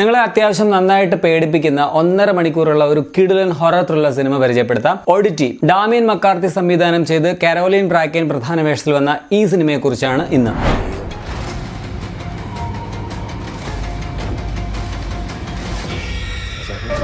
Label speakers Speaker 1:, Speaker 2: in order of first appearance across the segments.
Speaker 1: നിങ്ങളെ അത്യാവശ്യം നന്നായിട്ട് പേടിപ്പിക്കുന്ന ഒന്നര മണിക്കൂറുള്ള ഒരു കിഡിലൻ ഹൊറർ ത്രില്ലർ സിനിമ പരിചയപ്പെടുത്താം ഒഡിറ്റി ഡാമിയൻ മക്കാർത്തി സംവിധാനം ചെയ്ത് കരോലിൻ ബ്രാക്കിൻ പ്രധാന വേഷത്തിൽ വന്ന ഈ സിനിമയെക്കുറിച്ചാണ് ഇന്ന് Thank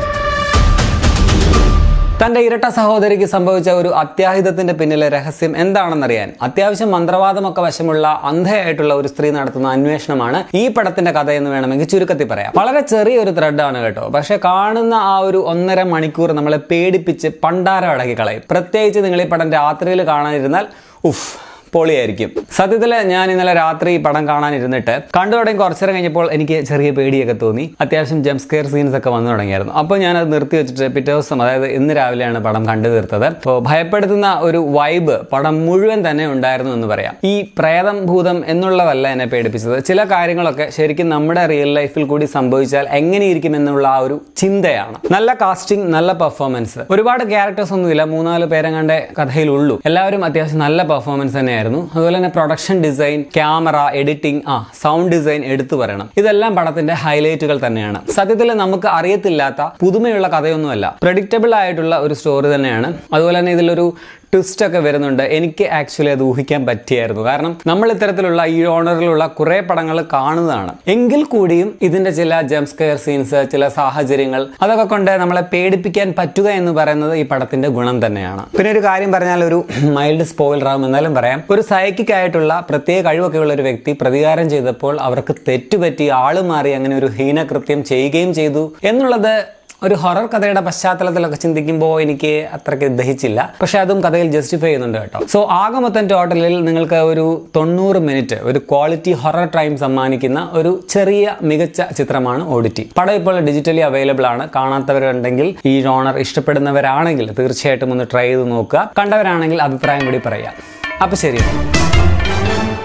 Speaker 1: തന്റെ ഇരട്ട സഹോദരിക്ക് സംഭവിച്ച ഒരു അത്യാഹിതത്തിന്റെ പിന്നിലെ രഹസ്യം എന്താണെന്നറിയാൻ അത്യാവശ്യം മന്ത്രവാദമൊക്കെ വശമുള്ള അന്ധയായിട്ടുള്ള ഒരു സ്ത്രീ നടത്തുന്ന അന്വേഷണമാണ് ഈ പടത്തിന്റെ കഥ എന്ന് വേണമെങ്കിൽ ചുരുക്കത്തിൽ പറയാം വളരെ ചെറിയൊരു ത്രെഡ് ആണ് കേട്ടോ പക്ഷെ കാണുന്ന ആ ഒരു ഒന്നര മണിക്കൂർ നമ്മളെ പേടിപ്പിച്ച് പണ്ടാരം അടക്കി കളയും പ്രത്യേകിച്ച് നിങ്ങൾ ഈ പടം രാത്രിയിൽ കാണാനിരുന്നാൽ ഉഫ് പൊളിയായിരിക്കും സത്യത്തിൽ ഞാൻ ഇന്നലെ രാത്രി പടം ഇരുന്നിട്ട് കണ്ടു തുടങ്ങി കുറച്ചു നേരം കഴിഞ്ഞപ്പോൾ എനിക്ക് ചെറിയ പേടിയൊക്കെ തോന്നി അത്യാവശ്യം ജംസ്കെയർ സീൻസ് ഒക്കെ വന്നു തുടങ്ങിയായിരുന്നു അപ്പോൾ അത് നിർത്തി വെച്ചിട്ട് പിറ്റേ ദിവസം അതായത് ഇന്ന് രാവിലെയാണ് പടം കണ്ടു തീർത്തത് അപ്പോൾ ഭയപ്പെടുത്തുന്ന ഒരു വൈബ് പടം മുഴുവൻ തന്നെ ഉണ്ടായിരുന്നു എന്ന് പറയാം ഈ പ്രേതം ഭൂതം എന്നുള്ളതല്ല എന്നെ പേടിപ്പിച്ചത് ചില കാര്യങ്ങളൊക്കെ ശരിക്കും നമ്മുടെ റിയൽ ലൈഫിൽ കൂടി സംഭവിച്ചാൽ എങ്ങനെയിരിക്കും എന്നുള്ള ആ ഒരു ചിന്തയാണ് നല്ല കാസ്റ്റിംഗ് നല്ല പെർഫോമൻസ് ഒരുപാട് ക്യാരക്ടേഴ്സ് ഒന്നുമില്ല മൂന്നാല് പേരെങ്ങാണ്ട് കഥയിലുള്ളൂ എല്ലാവരും അത്യാവശ്യം നല്ല പെർഫോമൻസ് തന്നെ ആയിരുന്നു അതുപോലെ തന്നെ പ്രൊഡക്ഷൻ ഡിസൈൻ ക്യാമറ എഡിറ്റിംഗ് ആ സൗണ്ട് ഡിസൈൻ എടുത്തു പറയണം ഇതെല്ലാം പടത്തിന്റെ ഹൈലൈറ്റുകൾ തന്നെയാണ് സത്യത്തിൽ നമുക്ക് അറിയത്തില്ലാത്ത പുതുമയുള്ള കഥയൊന്നുമല്ല പ്രഡിക്റ്റബിൾ ആയിട്ടുള്ള ഒരു സ്റ്റോറി തന്നെയാണ് അതുപോലെ തന്നെ ഇതിലൊരു ട്വിസ്റ്റ് ഒക്കെ വരുന്നുണ്ട് എനിക്ക് ആക്ച്വലി അത് ഊഹിക്കാൻ പറ്റിയായിരുന്നു കാരണം നമ്മൾ ഇത്തരത്തിലുള്ള ഈ ഓണറിലുള്ള കുറേ പടങ്ങൾ കാണുന്നതാണ് എങ്കിൽ കൂടിയും ഇതിന്റെ ചില ജംസ്കെയർ സീൻസ് ചില സാഹചര്യങ്ങൾ അതൊക്കെ കൊണ്ട് നമ്മളെ പേടിപ്പിക്കാൻ പറ്റുക എന്ന് പറയുന്നത് ഈ പടത്തിന്റെ ഗുണം തന്നെയാണ് പിന്നെ ഒരു കാര്യം പറഞ്ഞാൽ ഒരു മൈൽഡ് സ്പോയിലർ റാം എന്നാലും പറയാം ഒരു സൈക്കിക് ആയിട്ടുള്ള പ്രത്യേക കഴിവൊക്കെ ഉള്ള ഒരു വ്യക്തി പ്രതികാരം ചെയ്തപ്പോൾ അവർക്ക് തെറ്റുപറ്റി ആള് മാറി അങ്ങനെ ഒരു ഹീനകൃത്യം ചെയ്യുകയും ചെയ്തു എന്നുള്ളത് ഒരു ഹൊറർ കഥയുടെ പശ്ചാത്തലത്തിലൊക്കെ ചിന്തിക്കുമ്പോൾ എനിക്ക് അത്രയ്ക്ക് ദഹിച്ചില്ല പക്ഷെ അതും കഥയിൽ ജസ്റ്റിഫൈ ചെയ്യുന്നുണ്ട് കേട്ടോ സോ ആകെ മൊത്തം ടോട്ടലിൽ നിങ്ങൾക്ക് ഒരു തൊണ്ണൂറ് മിനിറ്റ് ഒരു ക്വാളിറ്റി ഹൊറർ ടൈം സമ്മാനിക്കുന്ന ഒരു ചെറിയ മികച്ച ചിത്രമാണ് ഓഡിറ്റി പടം ഇപ്പോൾ ഡിജിറ്റലി അവൈലബിൾ ആണ് കാണാത്തവരുണ്ടെങ്കിൽ ഈ ഓണർ ഇഷ്ടപ്പെടുന്നവരാണെങ്കിൽ തീർച്ചയായിട്ടും ഒന്ന് ട്രൈ ചെയ്ത് നോക്കുക കണ്ടവരാണെങ്കിൽ അഭിപ്രായം കൂടി പറയാം അപ്പോൾ ശരി